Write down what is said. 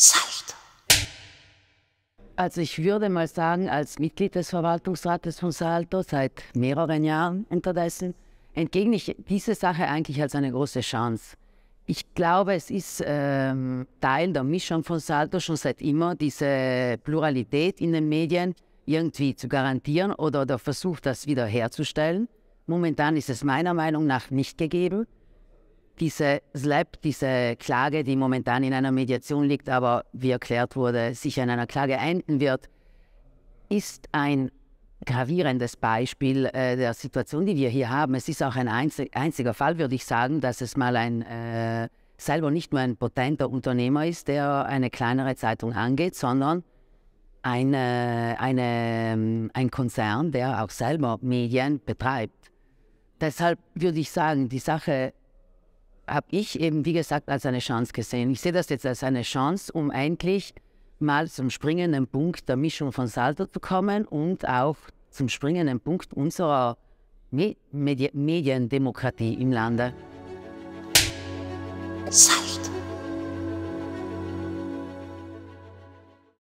Salto. Also ich würde mal sagen, als Mitglied des Verwaltungsrates von Salto seit mehreren Jahren unterdessen, entgegne ich diese Sache eigentlich als eine große Chance. Ich glaube, es ist ähm, Teil der Mischung von Salto schon seit immer, diese Pluralität in den Medien irgendwie zu garantieren oder der Versuch, das wiederherzustellen. Momentan ist es meiner Meinung nach nicht gegeben diese SLAP, diese Klage, die momentan in einer Mediation liegt, aber wie erklärt wurde, sicher in einer Klage enden wird, ist ein gravierendes Beispiel äh, der Situation, die wir hier haben. Es ist auch ein einzig, einziger Fall, würde ich sagen, dass es mal ein äh, selber nicht nur ein potenter Unternehmer ist, der eine kleinere Zeitung angeht, sondern äh, eine, eine, ähm, ein Konzern, der auch selber Medien betreibt. Deshalb würde ich sagen, die Sache habe ich eben, wie gesagt, als eine Chance gesehen. Ich sehe das jetzt als eine Chance, um eigentlich mal zum springenden Punkt der Mischung von Salto zu kommen und auch zum springenden Punkt unserer Medi Mediendemokratie im Lande. Salto.